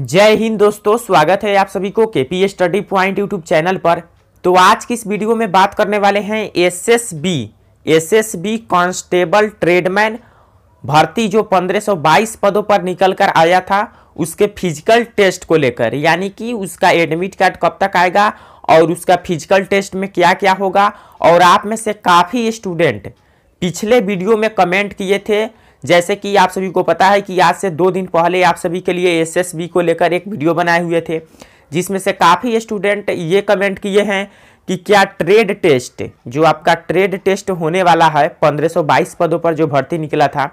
जय हिंद दोस्तों स्वागत है आप सभी को K KP study point YouTube channel पर तो आज की इस वीडियो में बात करने वाले हैं एसएसबी एसएसबी कांस्टेबल ट्रेडमैन भर्ती जो 1522 पदों पर निकल कर आया था उसके फिजिकल टेस्ट को लेकर यानी कि उसका एडमिट कार्ड कब तक आएगा और उसका फिजिकल टेस्ट में क्या क्या होगा और आप में से काफ़ी स्टूडेंट पिछले वीडियो में कमेंट किए थे जैसे कि आप सभी को पता है कि आज से दो दिन पहले आप सभी के लिए एस को लेकर एक वीडियो बनाए हुए थे जिसमें से काफ़ी स्टूडेंट ये कमेंट किए हैं कि क्या ट्रेड टेस्ट जो आपका ट्रेड टेस्ट होने वाला है 1522 पदों पर जो भर्ती निकला था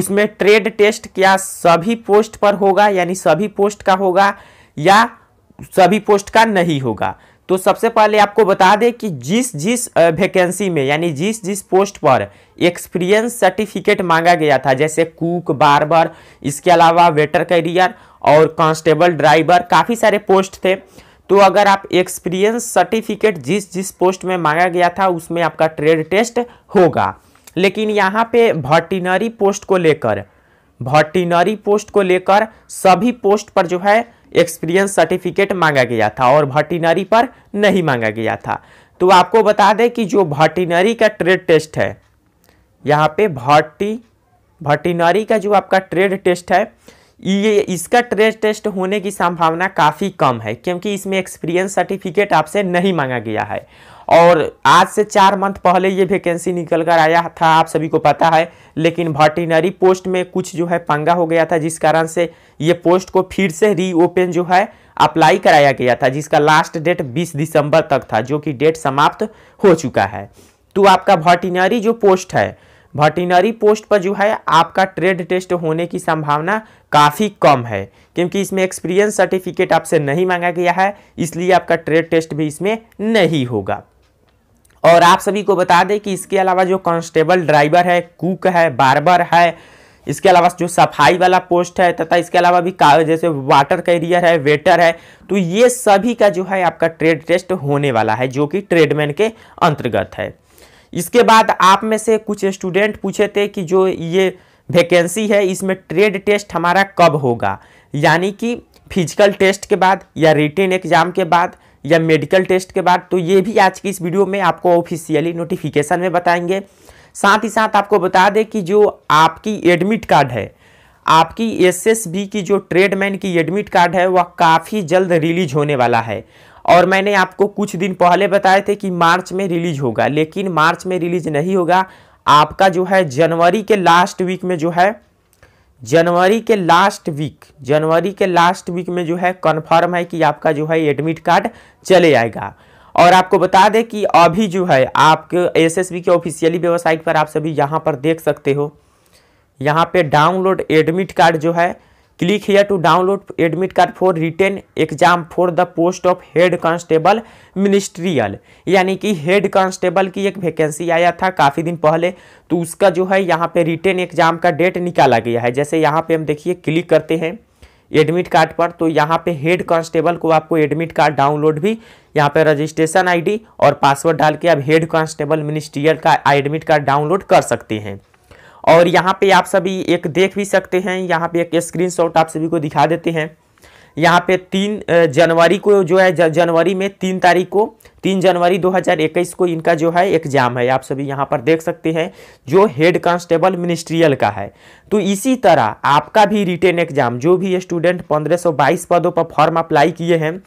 उसमें ट्रेड टेस्ट क्या सभी पोस्ट पर होगा यानी सभी पोस्ट का होगा या सभी पोस्ट का नहीं होगा तो सबसे पहले आपको बता दें कि जिस जिस वैकेंसी में यानी जिस जिस पोस्ट पर एक्सपीरियंस सर्टिफिकेट मांगा गया था जैसे कुक बारबर इसके अलावा वेटर कैरियर और कांस्टेबल ड्राइवर काफ़ी सारे पोस्ट थे तो अगर आप एक्सपीरियंस सर्टिफिकेट जिस जिस पोस्ट में मांगा गया था उसमें आपका ट्रेड टेस्ट होगा लेकिन यहाँ पे वॉटिनरी पोस्ट को लेकर वर्टिनरी पोस्ट को लेकर सभी पोस्ट पर जो है एक्सपीरियंस सर्टिफिकेट मांगा गया था और वर्टिनरी पर नहीं मांगा गया था तो आपको बता दें कि जो वर्टिनरी का ट्रेड टेस्ट है यहाँ पे भर्टी वर्टिनरी का जो आपका ट्रेड टेस्ट है ये इसका ट्रेड टेस्ट होने की संभावना काफ़ी कम है क्योंकि इसमें एक्सपीरियंस सर्टिफिकेट आपसे नहीं मांगा गया है और आज से चार मंथ पहले ये वैकेंसी निकल कर आया था आप सभी को पता है लेकिन वर्टिनरी पोस्ट में कुछ जो है पंगा हो गया था जिस कारण से ये पोस्ट को फिर से रीओपन जो है अप्लाई कराया गया था जिसका लास्ट डेट 20 दिसंबर तक था जो कि डेट समाप्त हो चुका है तो आपका वर्टिनरी जो पोस्ट है वर्टिनरी पोस्ट पर जो है आपका ट्रेड टेस्ट होने की संभावना काफ़ी कम है क्योंकि इसमें एक्सपीरियंस सर्टिफिकेट आपसे नहीं मांगा गया है इसलिए आपका ट्रेड टेस्ट भी इसमें नहीं होगा और आप सभी को बता दें कि इसके अलावा जो कांस्टेबल ड्राइवर है कुक है बार्बर है इसके अलावा जो सफाई वाला पोस्ट है तथा इसके अलावा भी जैसे वाटर कैरियर है वेटर है तो ये सभी का जो है आपका ट्रेड टेस्ट होने वाला है जो कि ट्रेडमैन के अंतर्गत है इसके बाद आप में से कुछ स्टूडेंट पूछे थे कि जो ये वैकेंसी है इसमें ट्रेड टेस्ट हमारा कब होगा यानी कि फिजिकल टेस्ट के बाद या रिटेन एग्जाम के बाद या मेडिकल टेस्ट के बाद तो ये भी आज की इस वीडियो में आपको ऑफिशियली नोटिफिकेशन में बताएंगे साथ ही साथ आपको बता दें कि जो आपकी एडमिट कार्ड है आपकी एसएसबी की जो ट्रेडमैन की एडमिट कार्ड है वह काफ़ी जल्द रिलीज होने वाला है और मैंने आपको कुछ दिन पहले बताए थे कि मार्च में रिलीज होगा लेकिन मार्च में रिलीज नहीं होगा आपका जो है जनवरी के लास्ट वीक में जो है जनवरी के लास्ट वीक जनवरी के लास्ट वीक में जो है कन्फर्म है कि आपका जो है एडमिट कार्ड चले आएगा और आपको बता दें कि अभी जो है आपके एसएसबी के ऑफिशियली वेबसाइट पर आप सभी यहाँ पर देख सकते हो यहाँ पे डाउनलोड एडमिट कार्ड जो है click here to download admit card for written exam for the post of head constable ministerial यानी कि हेड कांस्टेबल की एक वैकेंसी आया था काफ़ी दिन पहले तो उसका जो है यहाँ पे रिटर्न एग्जाम का डेट निकाला गया है जैसे यहाँ पे हम देखिए क्लिक करते हैं एडमिट कार्ड पर तो यहाँ पे हेड कांस्टेबल को आपको एडमिट कार्ड डाउनलोड भी यहाँ पे रजिस्ट्रेशन आईडी और पासवर्ड डाल के आप हेड कांस्टेबल मिनिस्ट्रियल का एडमिट कार्ड डाउनलोड कर सकते हैं और यहाँ पे आप सभी एक देख भी सकते हैं यहाँ पे एक स्क्रीनशॉट आप सभी को दिखा देते हैं यहाँ पे तीन जनवरी को जो है जनवरी में तीन तारीख को तीन जनवरी 2021 को इनका जो है एग्जाम है आप सभी यहाँ पर देख सकते हैं जो हेड कांस्टेबल मिनिस्ट्रियल का है तो इसी तरह आपका भी रिटेन एग्जाम जो भी स्टूडेंट 1522 पदों पर फॉर्म अप्लाई किए हैं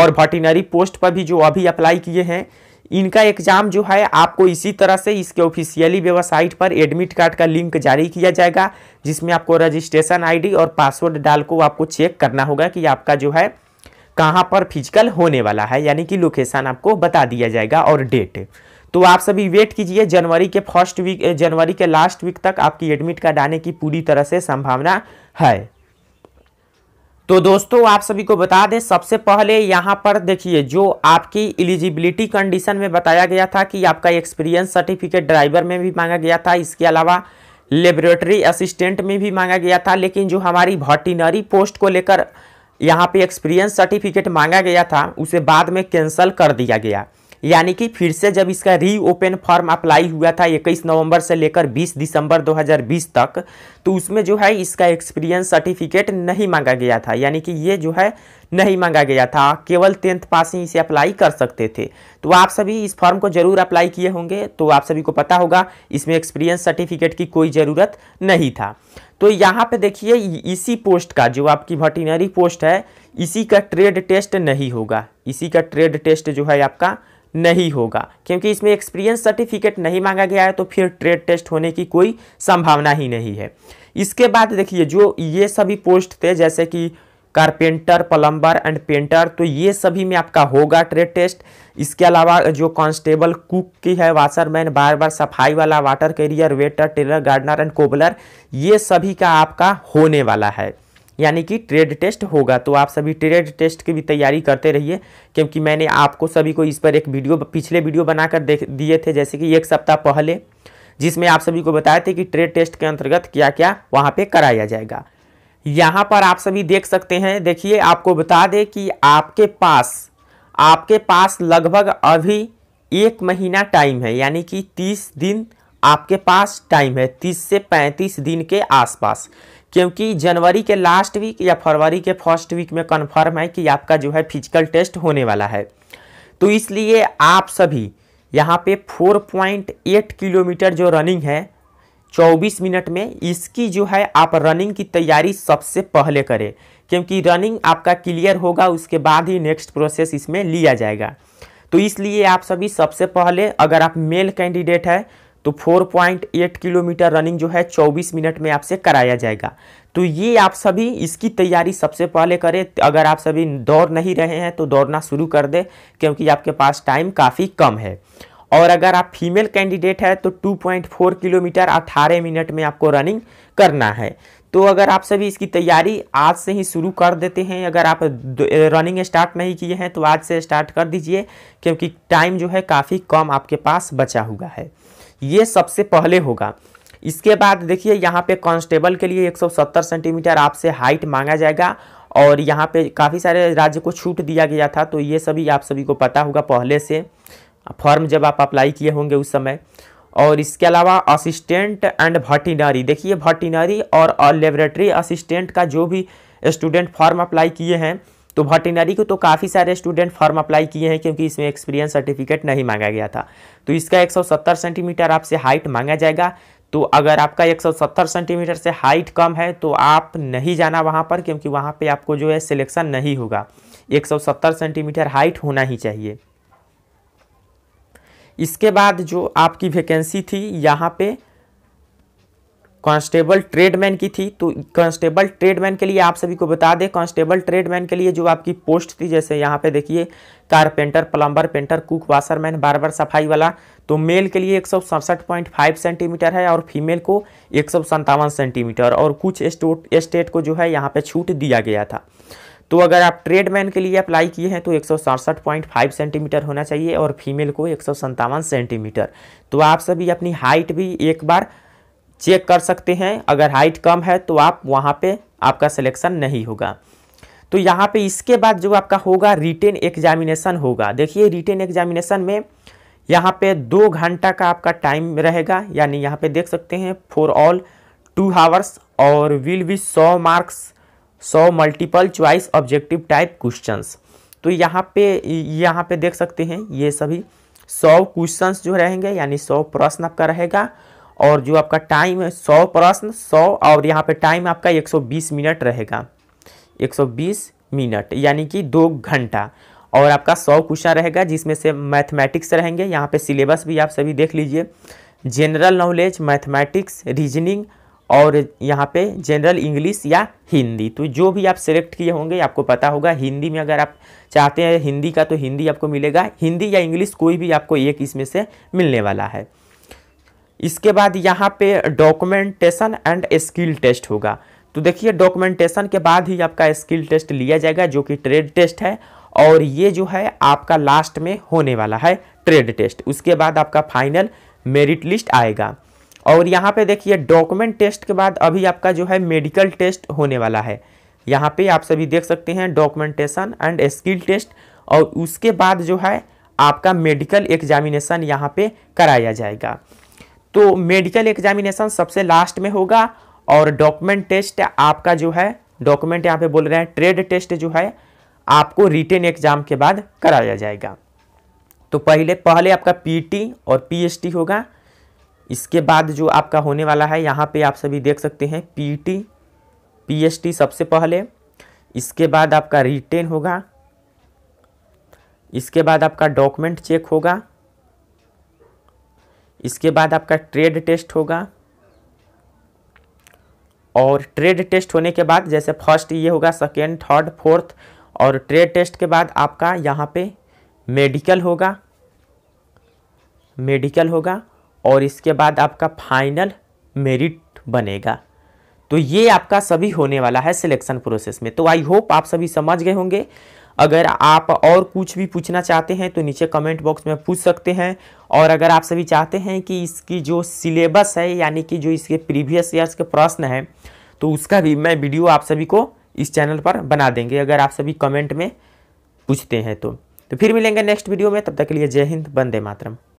और वटिनरी पोस्ट पर भी जो अभी अप्लाई किए हैं इनका एग्ज़ाम जो है आपको इसी तरह से इसके ऑफिशियली वेबसाइट पर एडमिट कार्ड का लिंक जारी किया जाएगा जिसमें आपको रजिस्ट्रेशन आईडी और पासवर्ड डाल को आपको चेक करना होगा कि आपका जो है कहाँ पर फिजिकल होने वाला है यानी कि लोकेशन आपको बता दिया जाएगा और डेट तो आप सभी वेट कीजिए जनवरी के फर्स्ट वीक जनवरी के लास्ट वीक तक आपकी एडमिट कार्ड आने की पूरी तरह से संभावना है तो दोस्तों आप सभी को बता दें सबसे पहले यहाँ पर देखिए जो आपकी एलिजिबिलिटी कंडीशन में बताया गया था कि आपका एक्सपीरियंस सर्टिफिकेट ड्राइवर में भी मांगा गया था इसके अलावा लेबोरेटरी असिस्टेंट में भी मांगा गया था लेकिन जो हमारी वॉटिनरी पोस्ट को लेकर यहाँ पे एक्सपीरियंस सर्टिफिकेट मांगा गया था उसे बाद में कैंसिल कर दिया गया यानी कि फिर से जब इसका रीओपन फॉर्म अप्लाई हुआ था इक्कीस नवंबर से लेकर 20 दिसंबर 2020 तक तो उसमें जो है इसका एक्सपीरियंस सर्टिफिकेट नहीं मांगा गया था यानी कि ये जो है नहीं मांगा गया था केवल टेंथ पास ही इसे अप्लाई कर सकते थे तो आप सभी इस फॉर्म को जरूर अप्लाई किए होंगे तो आप सभी को पता होगा इसमें एक्सपीरियंस सर्टिफिकेट की कोई ज़रूरत नहीं था तो यहाँ पे देखिए इसी पोस्ट का जो आपकी वटिनरी पोस्ट है इसी का ट्रेड टेस्ट नहीं होगा इसी का ट्रेड टेस्ट जो है आपका नहीं होगा क्योंकि इसमें एक्सपीरियंस सर्टिफिकेट नहीं मांगा गया है तो फिर ट्रेड टेस्ट होने की कोई संभावना ही नहीं है इसके बाद देखिए जो ये सभी पोस्ट थे जैसे कि कारपेंटर प्लम्बर एंड पेंटर तो ये सभी में आपका होगा ट्रेड टेस्ट इसके अलावा जो कांस्टेबल कुक की है वाशरमैन बार बार सफाई वाला water carrier waiter tailor gardener and cobbler ये सभी का आपका होने वाला है यानी कि ट्रेड टेस्ट होगा तो आप सभी ट्रेड टेस्ट की भी तैयारी करते रहिए क्योंकि मैंने आपको सभी को इस पर एक वीडियो पिछले वीडियो बनाकर देख दिए थे जैसे कि एक सप्ताह पहले जिसमें आप सभी को बताए थे कि ट्रेड टेस्ट के अंतर्गत क्या क्या वहाँ पर कराया जाएगा यहाँ पर आप सभी देख सकते हैं देखिए आपको बता दें कि आपके पास आपके पास लगभग अभी एक महीना टाइम है यानी कि तीस दिन आपके पास टाइम है तीस से पैंतीस दिन के आसपास क्योंकि जनवरी के लास्ट वीक या फरवरी के फर्स्ट वीक में कन्फर्म है कि आपका जो है फिजिकल टेस्ट होने वाला है तो इसलिए आप सभी यहाँ पे 4.8 किलोमीटर जो रनिंग है 24 मिनट में इसकी जो है आप रनिंग की तैयारी सबसे पहले करें क्योंकि रनिंग आपका क्लियर होगा उसके बाद ही नेक्स्ट प्रोसेस इसमें लिया जाएगा तो इसलिए आप सभी सबसे पहले अगर आप मेल कैंडिडेट हैं तो 4.8 किलोमीटर रनिंग जो है 24 मिनट में आपसे कराया जाएगा तो ये आप सभी इसकी तैयारी सबसे पहले करें अगर आप सभी दौड़ नहीं रहे हैं तो दौड़ना शुरू कर दें क्योंकि आपके पास टाइम काफ़ी कम है और अगर आप फीमेल कैंडिडेट है तो 2.4 किलोमीटर 18 मिनट में आपको रनिंग करना है तो अगर आप सभी इसकी तैयारी आज से ही शुरू कर देते हैं अगर आप रनिंग स्टार्ट नहीं किए हैं तो आज से स्टार्ट कर दीजिए क्योंकि टाइम जो है काफ़ी कम आपके पास बचा हुआ है ये सबसे पहले होगा इसके बाद देखिए यहाँ पे कांस्टेबल के लिए 170 सेंटीमीटर आपसे हाइट मांगा जाएगा और यहाँ पे काफ़ी सारे राज्य को छूट दिया गया था तो ये सभी आप सभी को पता होगा पहले से फॉर्म जब आप अप्लाई किए होंगे उस समय और इसके अलावा असिस्टेंट एंड वर्टिनरी देखिए वर्टिनरी और लेबोरेटरी असिस्टेंट का जो भी स्टूडेंट फॉर्म अप्लाई किए हैं तो वॉटनरी को तो काफ़ी सारे स्टूडेंट फॉर्म अप्लाई किए हैं क्योंकि इसमें एक्सपीरियंस सर्टिफिकेट नहीं मांगा गया था तो इसका 170 सेंटीमीटर आपसे हाइट मांगा जाएगा तो अगर आपका 170 सेंटीमीटर से हाइट कम है तो आप नहीं जाना वहाँ पर क्योंकि वहाँ पे आपको जो है सिलेक्शन नहीं होगा 170 सेंटीमीटर हाइट होना ही चाहिए इसके बाद जो आपकी वैकेंसी थी यहाँ पे कांस्टेबल ट्रेडमैन की थी तो कांस्टेबल ट्रेडमैन के लिए आप सभी को बता दें कांस्टेबल ट्रेडमैन के लिए जो आपकी पोस्ट थी जैसे यहाँ पे देखिए carpenter plumber painter cook washerman barber सफाई वाला तो मेल के लिए एक सेंटीमीटर है और फीमेल को एक सेंटीमीटर और कुछ स्टेट को जो है यहाँ पर छूट दिया गया था तो अगर आप ट्रेडमैन के लिए अप्लाई किए हैं तो एक सेंटीमीटर होना चाहिए और फीमेल को एक सेंटीमीटर तो आप सभी अपनी हाइट भी एक बार चेक कर सकते हैं अगर हाइट कम है तो आप वहाँ पे आपका सिलेक्शन नहीं होगा तो यहाँ पे इसके बाद जो आपका होगा रिटेन एग्जामिनेशन होगा देखिए रिटेन एग्जामिनेशन में यहाँ पे दो घंटा का आपका टाइम रहेगा यानी यहाँ पे देख सकते हैं फॉर ऑल टू हावर्स और विल बी सौ मार्क्स सौ multiple choice objective type question तो यहाँ पे यहाँ पे देख सकते हैं ये सभी सौ क्वेश्चन जो रहेंगे यानी सौ प्रश्न आपका रहेगा और जो आपका टाइम है सौ प्रश्न सौ और यहाँ पे टाइम आपका 120 मिनट रहेगा 120 मिनट यानी कि दो घंटा और आपका सौ क्वेश्चन रहेगा जिसमें से मैथमेटिक्स रहेंगे यहाँ पे सिलेबस भी आप सभी देख लीजिए जनरल नॉलेज मैथमेटिक्स रीजनिंग और यहाँ पे जनरल इंग्लिश या हिंदी तो जो भी आप सेलेक्ट किए होंगे आपको पता होगा हिंदी में अगर आप चाहते हैं हिंदी का तो हिंदी आपको मिलेगा हिंदी या इंग्लिश कोई भी आपको एक इसमें से मिलने वाला है इसके बाद यहाँ पे डॉक्यूमेंटेशन एंड स्किल टेस्ट होगा तो देखिए डॉक्यूमेंटेशन के बाद ही आपका स्किल टेस्ट लिया जाएगा जो कि ट्रेड टेस्ट है और ये जो है आपका लास्ट में होने वाला है ट्रेड टेस्ट उसके बाद आपका फाइनल मेरिट लिस्ट आएगा और यहाँ पे देखिए डॉक्यूमेंट टेस्ट के बाद अभी आपका जो है मेडिकल टेस्ट होने वाला है यहाँ पे आप सभी देख सकते हैं डॉक्यूमेंटेशन एंड स्किल टेस्ट और उसके बाद जो है आपका मेडिकल एग्जामिनेशन यहाँ पे कराया जाएगा तो मेडिकल एग्जामिनेशन सबसे लास्ट में होगा और डॉक्यूमेंट टेस्ट आपका जो है डॉक्यूमेंट यहाँ पे बोल रहे हैं ट्रेड टेस्ट जो है आपको रिटेन एग्जाम के बाद कराया जाएगा तो पहले पहले आपका पीटी और पीएचटी होगा इसके बाद जो आपका होने वाला है यहाँ पे आप सभी देख सकते हैं पीटी पीएचटी सबसे पहले इसके बाद आपका रिटेन होगा इसके बाद आपका डॉक्यूमेंट चेक होगा इसके बाद आपका ट्रेड टेस्ट होगा और ट्रेड टेस्ट होने के बाद जैसे फर्स्ट ये होगा सेकेंड थर्ड फोर्थ और ट्रेड टेस्ट के बाद आपका यहाँ पे मेडिकल होगा मेडिकल होगा और इसके बाद आपका फाइनल मेरिट बनेगा तो ये आपका सभी होने वाला है सिलेक्शन प्रोसेस में तो आई होप आप सभी समझ गए होंगे अगर आप और कुछ भी पूछना चाहते हैं तो नीचे कमेंट बॉक्स में पूछ सकते हैं और अगर आप सभी चाहते हैं कि इसकी जो सिलेबस है यानी कि जो इसके प्रीवियस ईयर्स के प्रश्न हैं तो उसका भी मैं वीडियो आप सभी को इस चैनल पर बना देंगे अगर आप सभी कमेंट में पूछते हैं तो तो फिर मिलेंगे नेक्स्ट वीडियो में तब तक के लिए जय हिंद बंदे मातरम